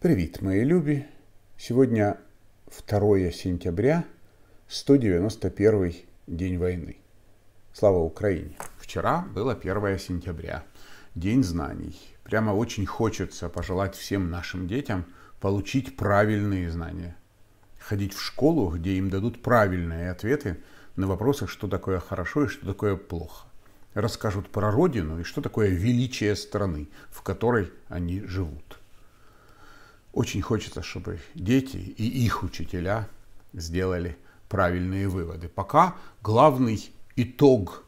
Привет, мои люби! Сегодня 2 сентября, 191 день войны. Слава Украине! Вчера было 1 сентября, День знаний. Прямо очень хочется пожелать всем нашим детям получить правильные знания. Ходить в школу, где им дадут правильные ответы на вопросы, что такое хорошо и что такое плохо. Расскажут про родину и что такое величие страны, в которой они живут. Очень хочется, чтобы дети и их учителя сделали правильные выводы. Пока главный итог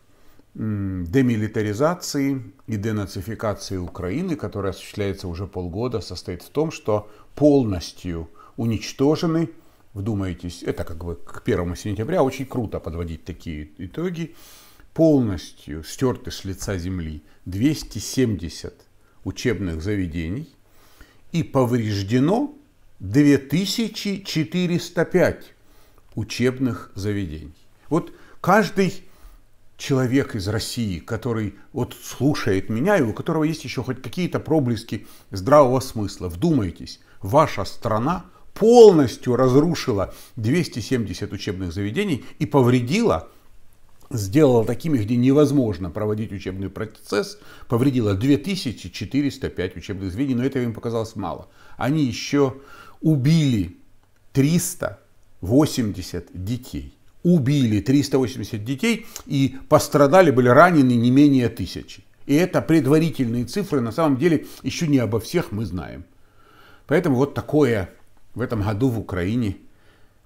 демилитаризации и денацификации Украины, которая осуществляется уже полгода, состоит в том, что полностью уничтожены, вдумайтесь, это как бы к 1 сентября, очень круто подводить такие итоги, полностью стерты с лица земли 270 учебных заведений, и повреждено 2405 учебных заведений. Вот каждый человек из России, который вот слушает меня и у которого есть еще хоть какие-то проблески здравого смысла, вдумайтесь, ваша страна полностью разрушила 270 учебных заведений и повредила сделала такими, где невозможно проводить учебный процесс, повредила 2405 учебных звеньев, но этого им показалось мало. Они еще убили 380 детей. Убили 380 детей и пострадали, были ранены не менее тысячи. И это предварительные цифры, на самом деле еще не обо всех мы знаем. Поэтому вот такое в этом году в Украине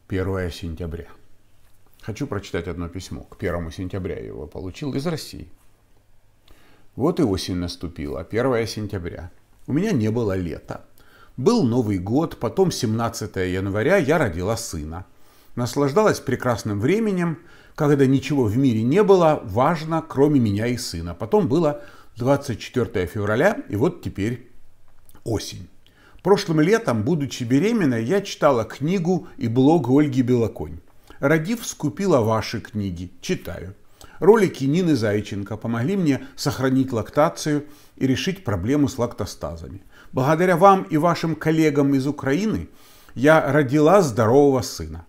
1 сентября. Хочу прочитать одно письмо. К первому сентября я его получил из России. Вот и осень наступила, 1 сентября. У меня не было лета. Был Новый год, потом 17 января я родила сына. Наслаждалась прекрасным временем, когда ничего в мире не было важно, кроме меня и сына. Потом было 24 февраля, и вот теперь осень. Прошлым летом, будучи беременной, я читала книгу и блог Ольги Белоконь. Радив скупила ваши книги. Читаю. Ролики Нины Зайченко помогли мне сохранить лактацию и решить проблему с лактостазами. Благодаря вам и вашим коллегам из Украины я родила здорового сына.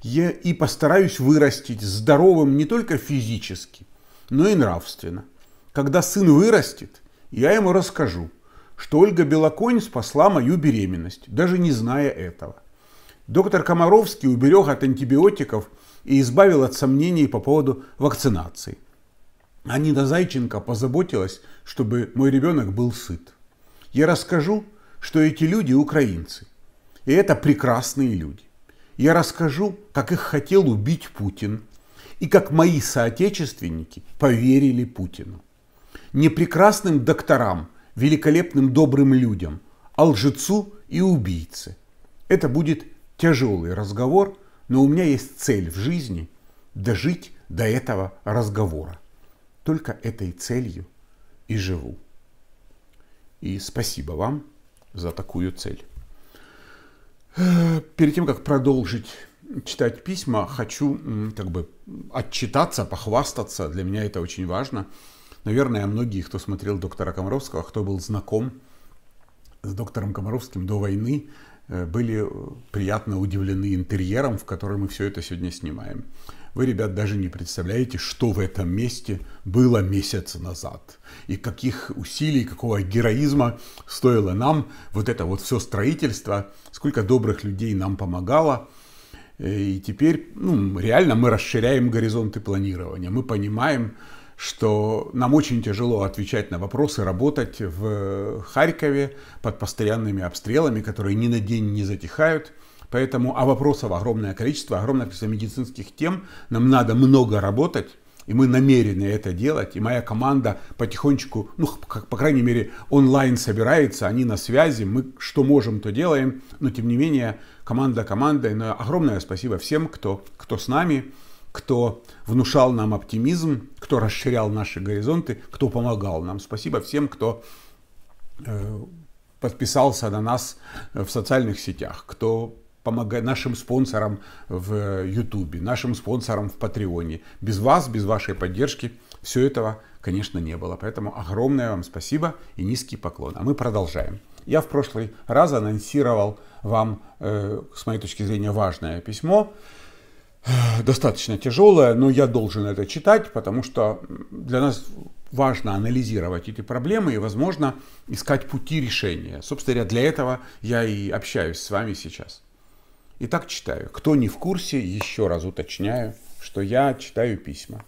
Я и постараюсь вырастить здоровым не только физически, но и нравственно. Когда сын вырастет, я ему расскажу, что Ольга Белоконь спасла мою беременность, даже не зная этого. Доктор Комаровский уберег от антибиотиков и избавил от сомнений по поводу вакцинации. А Зайченко позаботилась, чтобы мой ребенок был сыт. Я расскажу, что эти люди украинцы. И это прекрасные люди. Я расскажу, как их хотел убить Путин. И как мои соотечественники поверили Путину. Не прекрасным докторам, великолепным добрым людям, а лжецу и убийце. Это будет тяжелый разговор, но у меня есть цель в жизни – дожить до этого разговора. Только этой целью и живу. И спасибо вам за такую цель. Э, перед тем, как продолжить читать письма, хочу как бы отчитаться, похвастаться. Для меня это очень важно. Наверное, многие, кто смотрел доктора Комаровского, кто был знаком с доктором Комаровским до войны, Э, были э, приятно удивлены интерьером, в котором мы все это сегодня снимаем. Вы, ребят, даже не представляете, что в этом месте было месяц назад. И каких усилий, какого героизма стоило нам вот это вот все строительство, сколько добрых людей нам помогало. Э, и теперь, ну, реально мы расширяем горизонты планирования. Мы понимаем, что нам очень тяжело отвечать на вопросы, работать в Харькове под постоянными обстрелами, которые ни на день не затихают. Поэтому, а вопросов огромное количество, огромное количество медицинских тем, нам надо много работать, и мы намерены это делать, и моя команда потихонечку, ну, как, по крайней мере, онлайн собирается, они на связи, мы что можем, то делаем, но тем не менее, команда командой, но огромное спасибо всем, кто, кто с нами, кто внушал нам оптимизм, кто расширял наши горизонты, кто помогал нам. Спасибо всем, кто э, подписался на нас в социальных сетях, кто помогает нашим спонсорам в Ютубе, нашим спонсорам в Патреоне. Без вас, без вашей поддержки все этого, конечно, не было. Поэтому огромное вам спасибо и низкий поклон. А мы продолжаем. Я в прошлый раз анонсировал вам, э, с моей точки зрения, важное письмо. достаточно тяжелая, но я должен это читать, потому что для нас важно анализировать эти проблемы и, возможно, искать пути решения. Собственно говоря, для этого я и общаюсь с вами сейчас. Итак, читаю. Кто не в курсе, еще раз уточняю, что я читаю письма,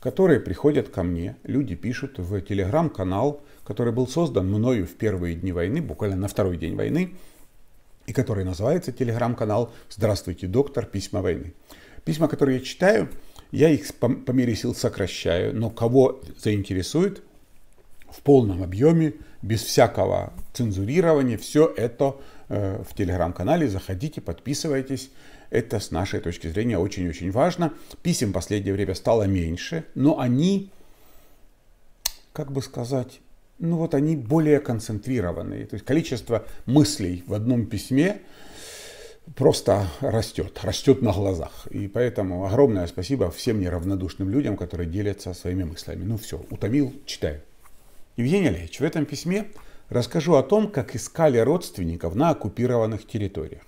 которые приходят ко мне. Люди пишут в телеграм-канал, который был создан мною в первые дни войны, буквально на второй день войны, и который называется телеграм-канал «Здравствуйте, доктор. Письма войны». Письма, которые я читаю, я их по, по мере сил сокращаю, но кого заинтересует, в полном объеме, без всякого цензурирования, все это э, в телеграм-канале. Заходите, подписывайтесь. Это с нашей точки зрения очень-очень важно. Писем в последнее время стало меньше, но они, как бы сказать, ну вот они более концентрированные. То есть количество мыслей в одном письме просто растет, растет на глазах. И поэтому огромное спасибо всем неравнодушным людям, которые делятся своими мыслями. Ну все, утомил, читаю. Евгений Олегович, в этом письме расскажу о том, как искали родственников на оккупированных территориях.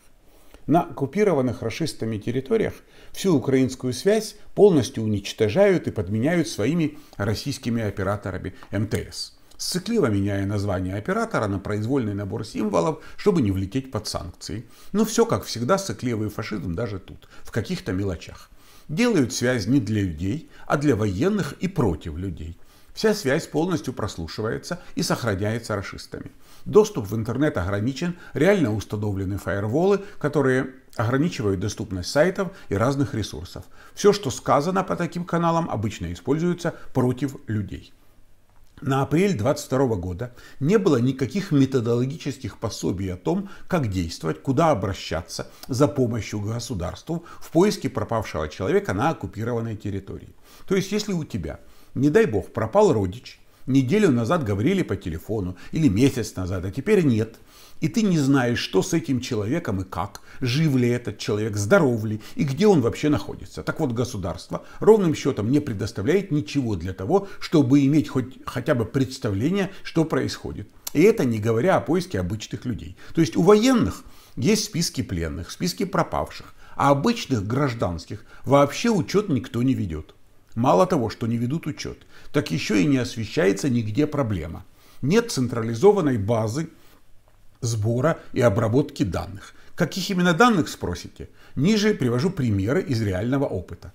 На оккупированных расистами территориях всю украинскую связь полностью уничтожают и подменяют своими российскими операторами МТС – сыкливо меняя название оператора на произвольный набор символов, чтобы не влететь под санкции. Но все, как всегда, сыкливый фашизм даже тут, в каких-то мелочах. Делают связь не для людей, а для военных и против людей. Вся связь полностью прослушивается и сохраняется расистами. Доступ в интернет ограничен, реально установлены фаерволы, которые ограничивают доступность сайтов и разных ресурсов. Все, что сказано по таким каналам, обычно используется против людей на апрель 22 года не было никаких методологических пособий о том, как действовать, куда обращаться за помощью государству в поиске пропавшего человека на оккупированной территории. То есть, если у тебя, не дай бог, пропал родич, неделю назад говорили по телефону или месяц назад, а теперь нет – и ты не знаешь, что с этим человеком и как, жив ли этот человек, здоров ли и где он вообще находится. Так вот, государство ровным счетом не предоставляет ничего для того, чтобы иметь хоть, хотя бы представление, что происходит. И это не говоря о поиске обычных людей. То есть у военных есть списки пленных, списки пропавших, а обычных гражданских вообще учет никто не ведет. Мало того, что не ведут учет, так еще и не освещается нигде проблема. Нет централизованной базы сбора и обработки данных. Каких именно данных, спросите? Ниже привожу примеры из реального опыта.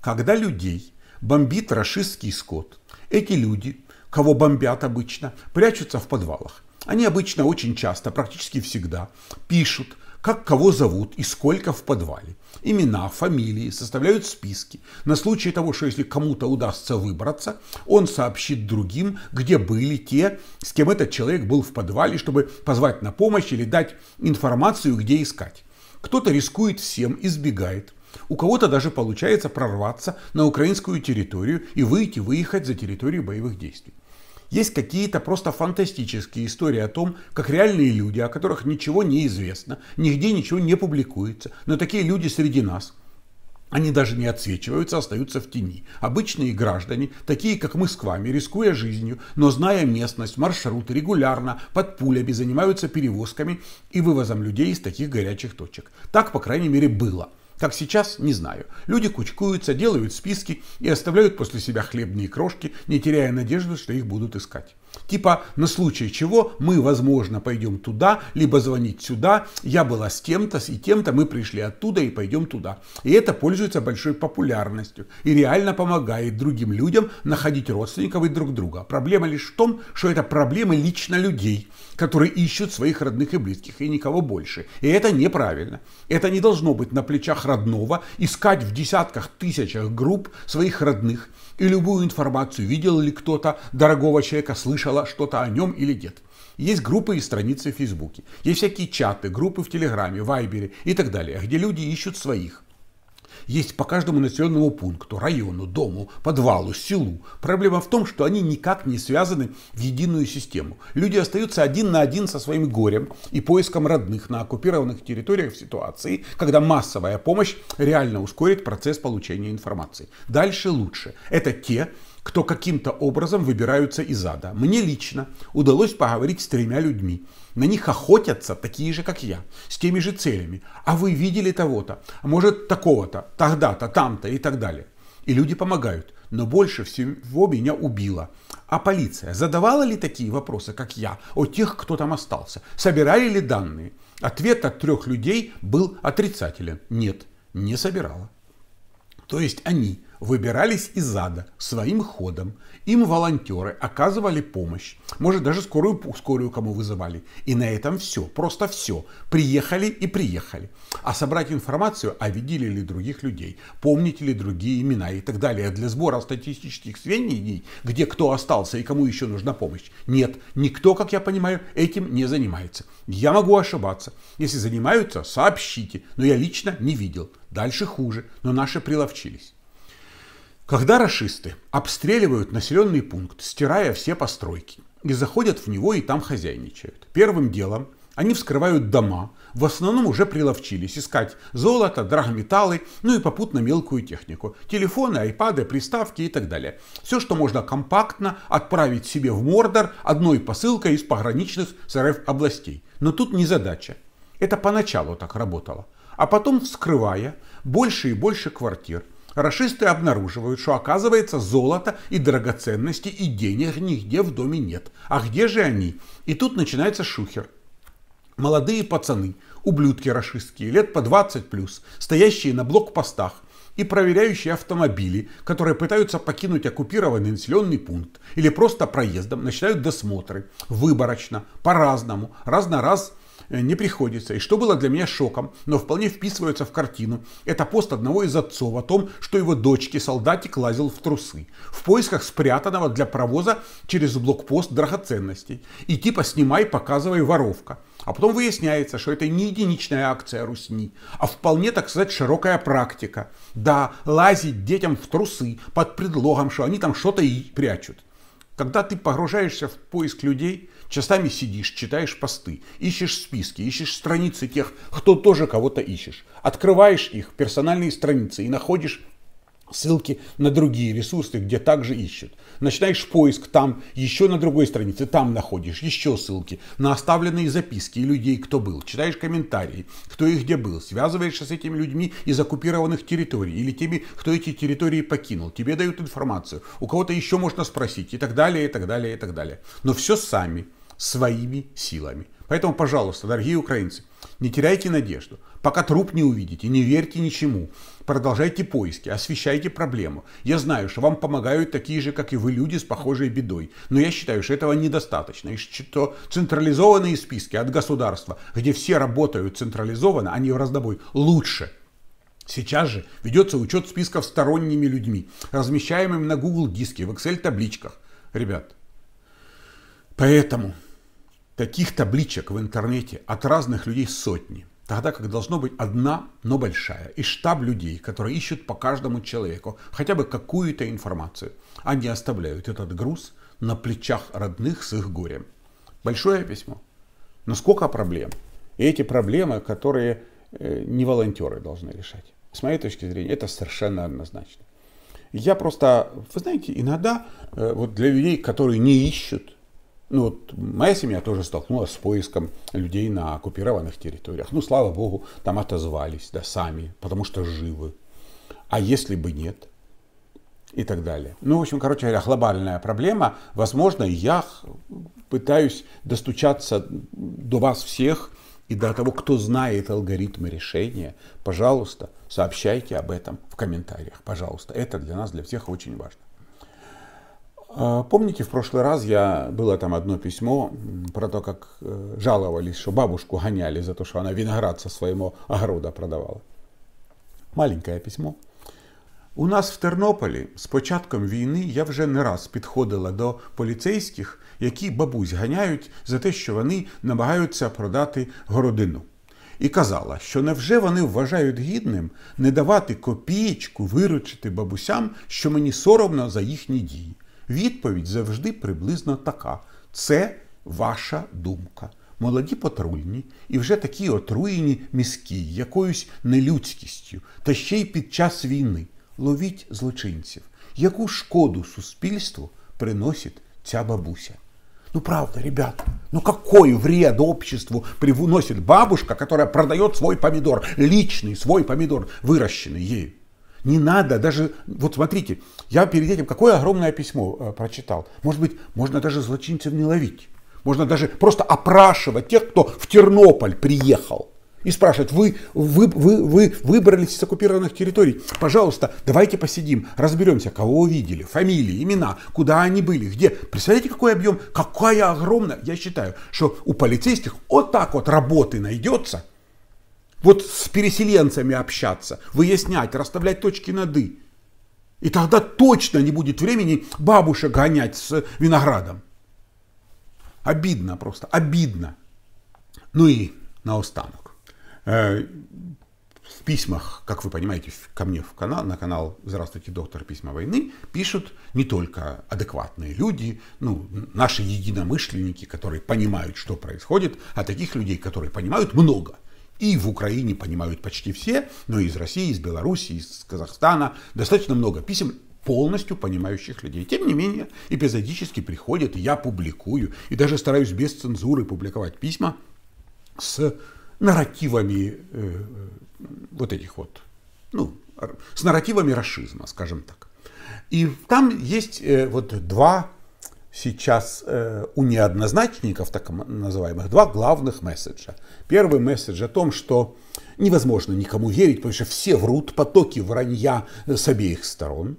Когда людей бомбит рашистский скот, эти люди, кого бомбят обычно, прячутся в подвалах. Они обычно очень часто, практически всегда, пишут, как кого зовут и сколько в подвале. Имена, фамилии составляют списки. На случай того, что если кому-то удастся выбраться, он сообщит другим, где были те, с кем этот человек был в подвале, чтобы позвать на помощь или дать информацию, где искать. Кто-то рискует всем, избегает. У кого-то даже получается прорваться на украинскую территорию и выйти, выехать за территорию боевых действий. Есть какие-то просто фантастические истории о том, как реальные люди, о которых ничего не известно, нигде ничего не публикуется, но такие люди среди нас. Они даже не отсвечиваются, а остаются в тени. Обычные граждане, такие как мы с вами, рискуя жизнью, но зная местность, маршрут, регулярно, под пулями занимаются перевозками и вывозом людей из таких горячих точек. Так, по крайней мере, было. Как сейчас, не знаю. Люди кучкуются, делают списки и оставляют после себя хлебные крошки, не теряя надежды, что их будут искать. Типа на случай чего мы, возможно, пойдем туда, либо звонить сюда. Я была с тем-то, с и тем-то, мы пришли оттуда и пойдем туда. И это пользуется большой популярностью и реально помогает другим людям находить родственников и друг друга. Проблема лишь в том, что это проблемы лично людей, которые ищут своих родных и близких, и никого больше. И это неправильно. Это не должно быть на плечах родного искать в десятках, тысячах групп своих родных и любую информацию, видел ли кто-то дорогого человека, слышал слышала что-то о нем или нет. Есть группы и страницы в Фейсбуке. Есть всякие чаты, группы в Телеграме, Вайбере и так далее, где люди ищут своих. Есть по каждому населенному пункту, району, дому, подвалу, селу. Проблема в том, что они никак не связаны в единую систему. Люди остаются один на один со своим горем и поиском родных на оккупированных территориях в ситуации, когда массовая помощь реально ускорит процесс получения информации. Дальше лучше. Это те, кто каким-то образом выбираются из ада. Мне лично удалось поговорить с тремя людьми. На них охотятся такие же, как я, с теми же целями. А вы видели того-то, а может такого-то, тогда-то, там-то и так далее. И люди помогают. Но больше всего меня убило. А полиция задавала ли такие вопросы, как я, о тех, кто там остался? Собирали ли данные? Ответ от трех людей был отрицателен. Нет, не собирала. То есть они выбирались из ада своим ходом. Им волонтеры оказывали помощь. Может, даже скорую, скорую кому вызывали. И на этом все, просто все. Приехали и приехали. А собрать информацию, а видели ли других людей, помните ли другие имена и так далее, а для сбора статистических сведений, где кто остался и кому еще нужна помощь. Нет, никто, как я понимаю, этим не занимается. Я могу ошибаться. Если занимаются, сообщите. Но я лично не видел. Дальше хуже. Но наши приловчились. Когда расисты обстреливают населенный пункт, стирая все постройки, и заходят в него и там хозяйничают, первым делом они вскрывают дома, в основном уже приловчились искать золото, драгметаллы, ну и попутно мелкую технику. Телефоны, айпады, приставки и так далее. Все, что можно компактно отправить себе в Мордор одной посылкой из пограничных с областей. Но тут не задача. Это поначалу так работало. А потом, вскрывая больше и больше квартир, Рашисты обнаруживают, что оказывается золото и драгоценности и денег нигде в доме нет. А где же они? И тут начинается шухер. Молодые пацаны, ублюдки рашистские, лет по 20 плюс, стоящие на блокпостах, и проверяющие автомобили, которые пытаются покинуть оккупированный населенный пункт или просто проездом начинают досмотры, выборочно, по-разному, раз на раз Э, не приходится. И что было для меня шоком, но вполне вписывается в картину, это пост одного из отцов о том, что его дочке солдатик лазил в трусы в поисках спрятанного для провоза через блокпост драгоценностей. И типа «снимай, показывай, воровка». А потом выясняется, что это не единичная акция Русни, а вполне, так сказать, широкая практика. Да, лазить детям в трусы под предлогом, что они там что-то и прячут. Когда ты погружаешься в поиск людей, часами сидишь, читаешь посты, ищешь списки, ищешь страницы тех, кто тоже кого-то ищешь. Открываешь их, персональные страницы, и находишь ссылки на другие ресурсы, где также ищут. Начинаешь поиск там, еще на другой странице, там находишь еще ссылки на оставленные записки людей, кто был. Читаешь комментарии, кто и где был. Связываешься с этими людьми из оккупированных территорий или теми, кто эти территории покинул. Тебе дают информацию. У кого-то еще можно спросить и так далее, и так далее, и так далее. Но все сами, своими силами. Поэтому, пожалуйста, дорогие украинцы, не теряйте надежду пока труп не увидите, не верьте ничему. Продолжайте поиски, освещайте проблему. Я знаю, что вам помогают такие же, как и вы, люди с похожей бедой. Но я считаю, что этого недостаточно. И что централизованные списки от государства, где все работают централизованно, а не в раздобой, лучше. Сейчас же ведется учет списков сторонними людьми, размещаемыми на Google диске, в Excel табличках. Ребят, поэтому таких табличек в интернете от разных людей сотни – тогда как должно быть одна, но большая, и штаб людей, которые ищут по каждому человеку хотя бы какую-то информацию. Они оставляют этот груз на плечах родных с их горем. Большое письмо. Но сколько проблем? И эти проблемы, которые э, не волонтеры должны решать. С моей точки зрения, это совершенно однозначно. Я просто, вы знаете, иногда э, вот для людей, которые не ищут, ну вот моя семья тоже столкнулась с поиском людей на оккупированных территориях. Ну, слава богу, там отозвались, да, сами, потому что живы. А если бы нет? И так далее. Ну, в общем, короче говоря, глобальная проблема. Возможно, я пытаюсь достучаться до вас всех и до того, кто знает алгоритмы решения. Пожалуйста, сообщайте об этом в комментариях. Пожалуйста, это для нас, для всех очень важно. Помните, в прошлый раз я было там одно письмо про то, как е, жаловались, что бабушку гоняли за то, что она виноград со своего огорода продавала. Маленьке письмо. У нас в Тернополі з початком війни я вже не раз підходила до поліцейських, які бабусь ганяють за те, що вони намагаються продати городину. І казала, що невже вони вважають гідним не давати копієчку виручити бабусям, що мені соромно за їхні дії. Відповідь завжди приблизно така: це ваша думка. Молоді патрульні і вже такі отруєні міські, якоюсь нелюдськістю, та ще й під час війни. Ловіть злочинців, яку шкоду суспільству приносить ця бабуся. Ну правда, ребята, ну какой вред обществу привносит бабушка, которая продает свой помидор, личный свой помидор, выращенный ею. Не надо даже... Вот смотрите, я перед этим какое огромное письмо э, прочитал. Может быть, можно даже злочинцев не ловить. Можно даже просто опрашивать тех, кто в Тернополь приехал. И спрашивать, вы, вы, вы, вы выбрались из оккупированных территорий, пожалуйста, давайте посидим, разберемся, кого увидели, фамилии, имена, куда они были, где. Представляете, какой объем, какая огромная, я считаю, что у полицейских вот так вот работы найдется, вот с переселенцами общаться, выяснять, расставлять точки над «и». И тогда точно не будет времени бабушек гонять с виноградом. Обидно просто, обидно. Ну и на наостанок. Э, в письмах, как вы понимаете, ко мне в канал, на канал «Здравствуйте, доктор. Письма войны» пишут не только адекватные люди, ну, наши единомышленники, которые понимают, что происходит, а таких людей, которые понимают, много – и в Украине понимают почти все, но и из России, из Беларуси, из Казахстана достаточно много писем полностью понимающих людей. Тем не менее, эпизодически приходят, я публикую, и даже стараюсь без цензуры публиковать письма с нарративами э, э вот этих вот, ну, с нарративами расизма, скажем так. И там есть э, вот два сейчас э, у неоднозначников, так называемых, два главных месседжа. Первый месседж о том, что невозможно никому верить, потому что все врут, потоки вранья э, с обеих сторон.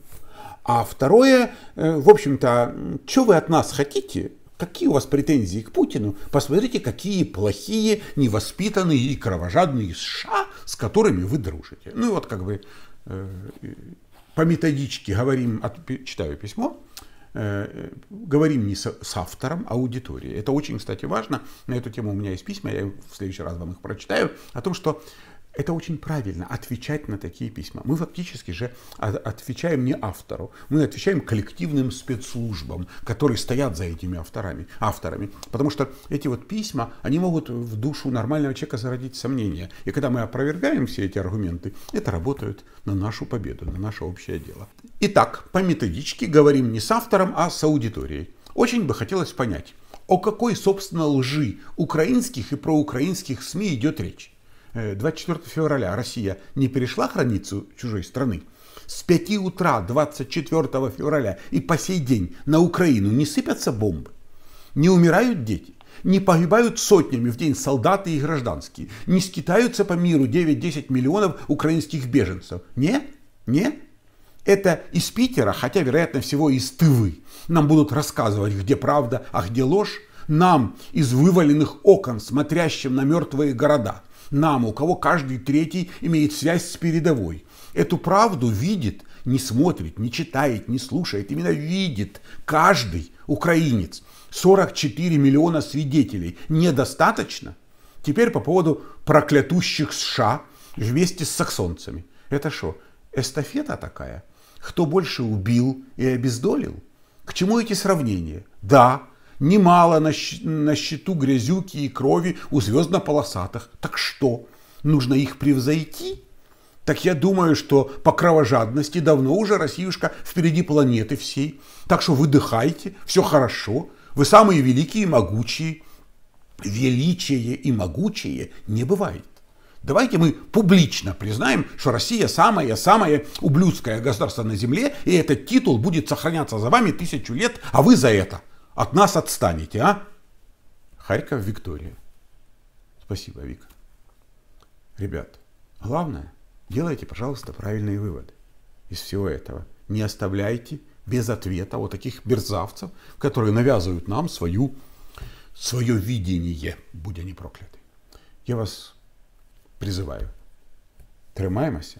А второе, э, в общем-то, что вы от нас хотите? Какие у вас претензии к Путину? Посмотрите, какие плохие, невоспитанные и кровожадные США, с которыми вы дружите. Ну и вот как бы э, по методичке говорим, от, читаю письмо, Э, говорим не с, с автором, а аудиторией. Это очень, кстати, важно. На эту тему у меня есть письма, я в следующий раз вам их прочитаю, о том, что это очень правильно, отвечать на такие письма. Мы фактически же отвечаем не автору, мы отвечаем коллективным спецслужбам, которые стоят за этими авторами. авторами. Потому что эти вот письма, они могут в душу нормального человека зародить сомнения. И когда мы опровергаем все эти аргументы, это работает на нашу победу, на наше общее дело. Итак, по методичке говорим не с автором, а с аудиторией. Очень бы хотелось понять, о какой, собственно, лжи украинских и проукраинских СМИ идет речь. 24 э, февраля Россия не перешла границу чужой страны, с 5 утра 24 февраля и по сей день на Украину не сыпятся бомбы, не умирают дети, не погибают сотнями в день солдаты и гражданские, не скитаются по миру 9-10 миллионов украинских беженцев. Не? Не? Это из Питера, хотя, вероятно, всего из Тывы. Нам будут рассказывать, где правда, а где ложь. Нам из вываленных окон, смотрящим на мертвые города – нам, у кого каждый третий имеет связь с передовой. Эту правду видит, не смотрит, не читает, не слушает, именно видит каждый украинец. 44 миллиона свидетелей. Недостаточно? Теперь по поводу проклятущих США вместе с саксонцами. Это что, эстафета такая? Кто больше убил и обездолил? К чему эти сравнения? Да, немало на, на счету грязюки и крови у звездно-полосатых. Так что, нужно их превзойти? Так я думаю, что по кровожадности давно уже Россиюшка впереди планеты всей. Так что выдыхайте, все хорошо. Вы самые великие и могучие. Величие и могучие не бывает. Давайте мы публично признаем, что Россия самое-самое ублюдское государство на Земле, и этот титул будет сохраняться за вами тысячу лет, а вы за это от нас отстанете, а? Харьков, Виктория. Спасибо, Вика. Ребят, главное, делайте, пожалуйста, правильные выводы из всего этого. Не оставляйте без ответа вот таких мерзавцев, которые навязывают нам свою, свое видение, будь они прокляты. Я вас призываю. Тримаемся,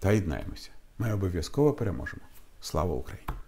та єднаємося. Ми обов'язково переможемо. Слава Україні!